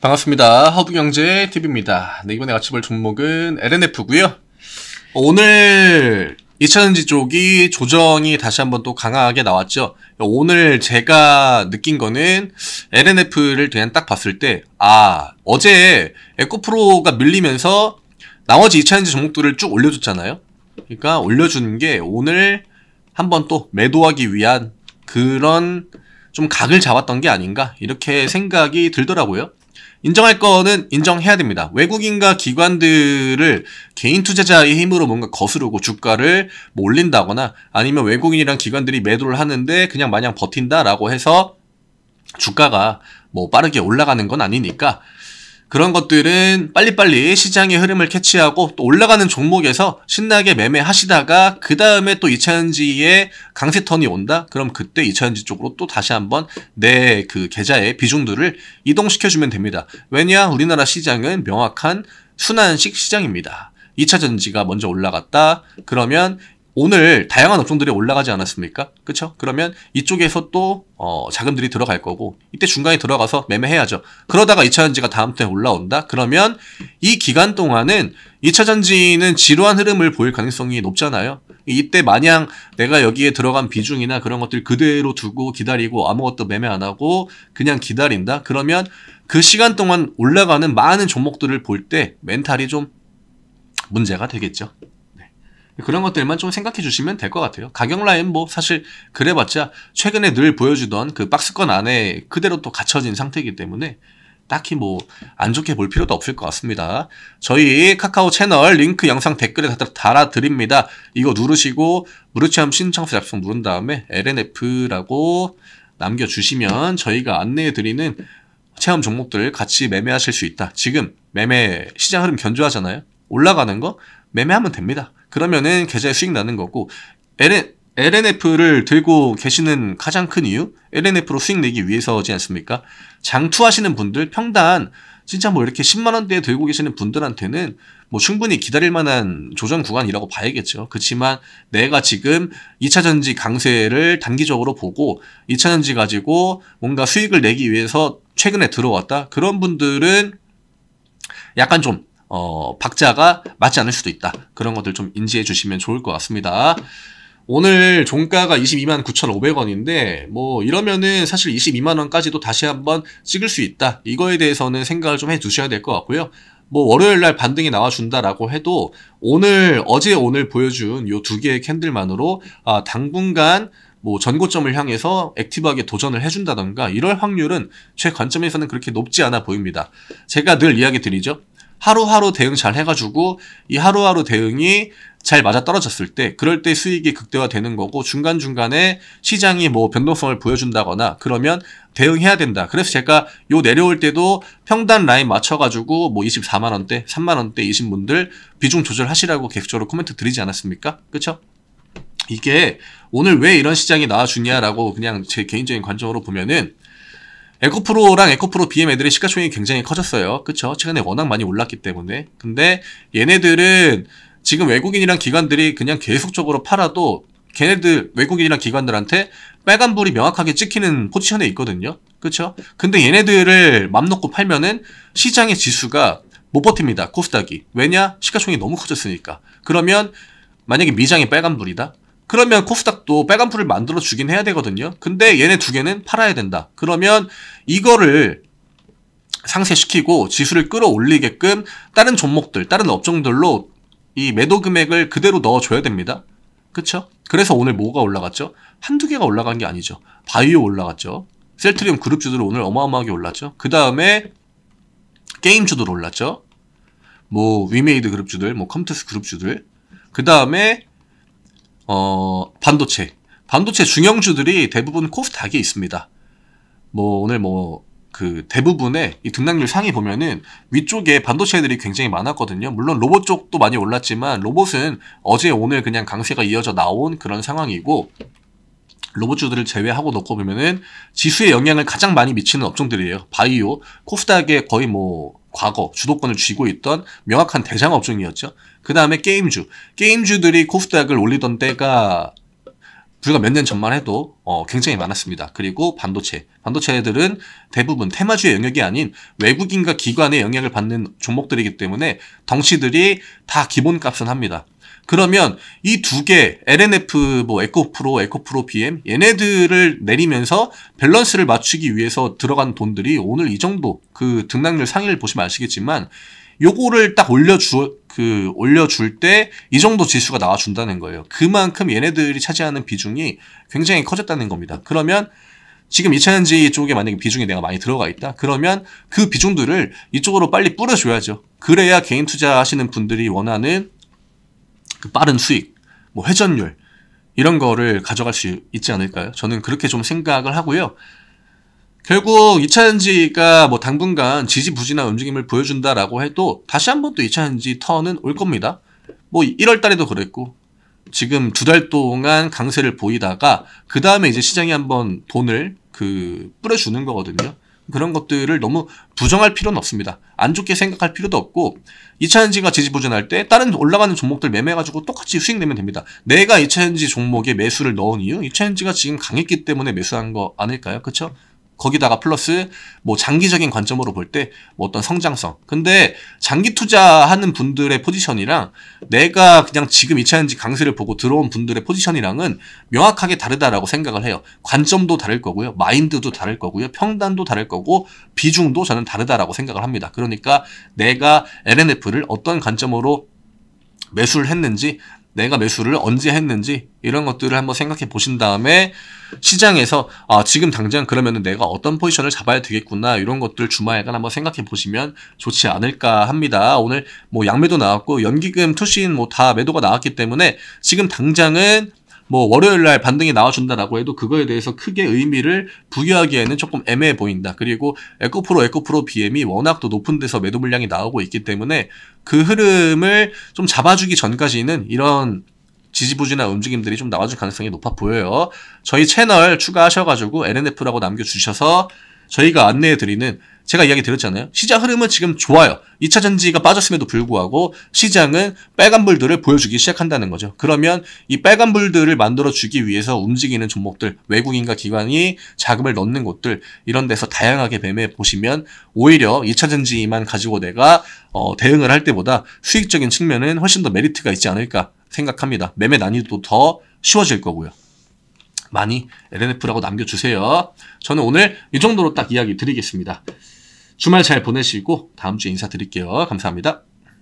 반갑습니다. 허브경제TV입니다. 네, 이번에 같이 볼 종목은 LNF고요. 오늘 2차전지 쪽이 조정이 다시 한번 또 강하게 나왔죠. 오늘 제가 느낀 거는 LNF를 그냥 딱 봤을 때, 아, 어제 에코프로가 밀리면서 나머지 2차전지 종목들을 쭉 올려줬잖아요. 그러니까 올려주는 게 오늘 한번 또 매도하기 위한 그런 좀 각을 잡았던 게 아닌가 이렇게 생각이 들더라고요. 인정할 거는 인정해야 됩니다. 외국인과 기관들을 개인 투자자의 힘으로 뭔가 거스르고 주가를 뭐 올린다거나 아니면 외국인이랑 기관들이 매도를 하는데 그냥 마냥 버틴다라고 해서 주가가 뭐 빠르게 올라가는 건 아니니까 그런 것들은 빨리빨리 시장의 흐름을 캐치하고 또 올라가는 종목에서 신나게 매매하시다가 그 다음에 또 2차전지에 강세턴이 온다? 그럼 그때 2차전지 쪽으로 또 다시 한번 내 그 계좌의 비중들을 이동시켜주면 됩니다. 왜냐? 우리나라 시장은 명확한 순환식 시장입니다. 2차전지가 먼저 올라갔다? 그러면 오늘 다양한 업종들이 올라가지 않았습니까? 그렇죠? 그러면 이쪽에서 또 어, 자금들이 들어갈 거고 이때 중간에 들어가서 매매해야죠. 그러다가 2차전지가 다음 때 올라온다? 그러면 이 기간 동안은 2차전지는 지루한 흐름을 보일 가능성이 높잖아요. 이때 마냥 내가 여기에 들어간 비중이나 그런 것들 그대로 두고 기다리고 아무것도 매매 안 하고 그냥 기다린다? 그러면 그 시간 동안 올라가는 많은 종목들을 볼 때 멘탈이 좀 문제가 되겠죠. 그런 것들만 좀 생각해 주시면 될 것 같아요. 가격 라인 뭐 사실 그래봤자 최근에 늘 보여주던 그 박스권 안에 그대로 또 갇혀진 상태이기 때문에 딱히 뭐 안 좋게 볼 필요도 없을 것 같습니다. 저희 카카오 채널 링크 영상 댓글에 달아드립니다. 이거 누르시고 무료체험 신청서 작성 누른 다음에 LNF라고 남겨주시면 저희가 안내해드리는 체험 종목들 같이 매매하실 수 있다. 지금 매매 시장 흐름 견조하잖아요. 올라가는 거 매매하면 됩니다. 그러면은 계좌에 수익 나는 거고 LN, LNF를 들고 계시는 가장 큰 이유? LNF로 수익 내기 위해서지 않습니까? 장투하시는 분들 평단 진짜 뭐 이렇게 10만 원대에 들고 계시는 분들한테는 뭐 충분히 기다릴 만한 조정 구간이라고 봐야겠죠. 그렇지만 내가 지금 2차 전지 강세를 단기적으로 보고 2차 전지 가지고 뭔가 수익을 내기 위해서 최근에 들어왔다. 그런 분들은 약간 좀 어, 박자가 맞지 않을 수도 있다. 그런 것들 좀 인지해 주시면 좋을 것 같습니다. 오늘 종가가 22만 9,500원인데 뭐 이러면은 사실 22만 원까지도 다시 한번 찍을 수 있다. 이거에 대해서는 생각을 좀해 두셔야 될 것 같고요. 뭐 월요일 날 반등이 나와준다라고 해도 오늘 어제 오늘 보여준 요 두 개의 캔들만으로 아 당분간 뭐 전고점을 향해서 액티브하게 도전을 해준다던가 이럴 확률은 최 관점에서는 그렇게 높지 않아 보입니다. 제가 늘 이야기 드리죠. 하루하루 대응 잘 해가지고 이 하루하루 대응이 잘 맞아 떨어졌을 때 그럴 때 수익이 극대화되는 거고 중간중간에 시장이 뭐 변동성을 보여준다거나 그러면 대응해야 된다. 그래서 제가 요 내려올 때도 평단 라인 맞춰가지고 뭐 24만 원대, 3만 원대이신 분들 비중 조절하시라고 객적으로 코멘트 드리지 않았습니까? 그쵸 이게 오늘 왜 이런 시장이 나와주냐라고 그냥 제 개인적인 관점으로 보면은 에코프로랑 에코프로 BM 애들의 시가총액이 굉장히 커졌어요. 그쵸? 최근에 워낙 많이 올랐기 때문에. 근데 얘네들은 지금 외국인이랑 기관들이 그냥 계속적으로 팔아도 걔네들 외국인이랑 기관들한테 빨간불이 명확하게 찍히는 포지션에 있거든요. 그쵸 근데 얘네들을 맘 놓고 팔면은 시장의 지수가 못 버팁니다. 코스닥이. 왜냐? 시가총액이 너무 커졌으니까. 그러면 만약에 미장이 빨간불이다. 그러면 코스닥도 빨간풀을 만들어 주긴 해야 되거든요. 근데 얘네 두 개는 팔아야 된다. 그러면 이거를 상쇄시키고 지수를 끌어올리게끔 다른 종목들, 다른 업종들로 이 매도 금액을 그대로 넣어줘야 됩니다. 그쵸? 그래서 오늘 뭐가 올라갔죠? 한두 개가 올라간 게 아니죠. 바이오 올라갔죠. 셀트리온 그룹주들 오늘 어마어마하게 올랐죠. 그 다음에 게임주들 올랐죠. 뭐 위메이드 그룹주들, 뭐 컴투스 그룹주들. 그 다음에 어, 반도체. 반도체 중형주들이 대부분 코스닥에 있습니다. 뭐 오늘 뭐 그 대부분의 이 등락률 상이 보면은 위쪽에 반도체들이 굉장히 많았거든요. 물론 로봇 쪽도 많이 올랐지만 로봇은 어제 오늘 그냥 강세가 이어져 나온 그런 상황이고 로봇주들을 제외하고 놓고 보면은 지수에 영향을 가장 많이 미치는 업종들이에요. 바이오, 코스닥에 거의 뭐 과거 주도권을 쥐고 있던 명확한 대장 업종이었죠. 그 다음에 게임주. 게임주들이 코스닥을 올리던 때가 불과 몇 년 전만 해도 어, 굉장히 많았습니다. 그리고 반도체. 반도체들은 대부분 테마주의 영역이 아닌 외국인과 기관의 영향을 받는 종목들이기 때문에 덩치들이 다 기본값은 합니다. 그러면 이 두 개, LNF, 뭐, 에코프로, 에코프로 p m 얘네들을 내리면서 밸런스를 맞추기 위해서 들어간 돈들이 오늘 이 정도, 그 등락률 상위를 보시면 아시겠지만, 요거를 딱 올려주, 그 올려줄 때 이 정도 지수가 나와준다는 거예요. 그만큼 얘네들이 차지하는 비중이 굉장히 커졌다는 겁니다. 그러면 지금 이차전지 쪽에 만약에 비중이 내가 많이 들어가 있다? 그러면 그 비중들을 이쪽으로 빨리 뿌려줘야죠. 그래야 개인 투자하시는 분들이 원하는 그 빠른 수익, 뭐 회전율, 이런 거를 가져갈 수 있지 않을까요? 저는 그렇게 좀 생각을 하고요. 결국 2차 전지가 뭐 당분간 지지부진한 움직임을 보여준다라고 해도 다시 한번또 2차 전지 턴은 올 겁니다. 뭐 1월 달에도 그랬고 지금 두 달 동안 강세를 보이다가 그 다음에 이제 시장이 한번 돈을 그 뿌려주는 거거든요. 그런 것들을 너무 부정할 필요는 없습니다. 안 좋게 생각할 필요도 없고 2차 현지가 지지 부진할때 다른 올라가는 종목들 매매해가지고 똑같이 수익 내면 됩니다. 내가 2차 현지 종목에 매수를 넣은 이유 2차 현지가 지금 강했기 때문에 매수한 거 아닐까요? 그렇죠? 거기다가 플러스 뭐 장기적인 관점으로 볼 때 뭐 어떤 성장성. 근데 장기 투자하는 분들의 포지션이랑 내가 그냥 지금 이차전지 강세를 보고 들어온 분들의 포지션이랑은 명확하게 다르다라고 생각을 해요. 관점도 다를 거고요. 마인드도 다를 거고요. 평단도 다를 거고 비중도 저는 다르다라고 생각을 합니다. 그러니까 내가 LNF를 어떤 관점으로 매수를 했는지 내가 매수를 언제 했는지 이런 것들을 한번 생각해 보신 다음에 시장에서 아, 지금 당장 그러면은 내가 어떤 포지션을 잡아야 되겠구나 이런 것들 주말간 한번 생각해 보시면 좋지 않을까 합니다. 오늘 뭐 양매도 나왔고 연기금 투신 뭐 다 매도가 나왔기 때문에 지금 당장은 뭐 월요일 날 반등이 나와준다라고 해도 그거에 대해서 크게 의미를 부여하기에는 조금 애매해 보인다. 그리고 에코프로, 에코프로 BM이 워낙 또 높은 데서 매도 물량이 나오고 있기 때문에 그 흐름을 좀 잡아주기 전까지는 이런 지지부진한 움직임들이 좀 나와줄 가능성이 높아 보여요. 저희 채널 추가하셔가지고 LNF라고 남겨주셔서 저희가 안내해드리는 제가 이야기 드렸잖아요. 시장 흐름은 지금 좋아요. 2차 전지가 빠졌음에도 불구하고 시장은 빨간 불들을 보여주기 시작한다는 거죠. 그러면 이 빨간 불들을 만들어주기 위해서 움직이는 종목들, 외국인과 기관이 자금을 넣는 곳들 이런 데서 다양하게 매매해 보시면 오히려 2차 전지만 가지고 내가 어, 대응을 할 때보다 수익적인 측면은 훨씬 더 메리트가 있지 않을까 생각합니다. 매매 난이도도 더 쉬워질 거고요. 많이 LNF라고 남겨주세요. 저는 오늘 이 정도로 딱 이야기 드리겠습니다. 주말 잘 보내시고 다음 주에 인사드릴게요. 감사합니다.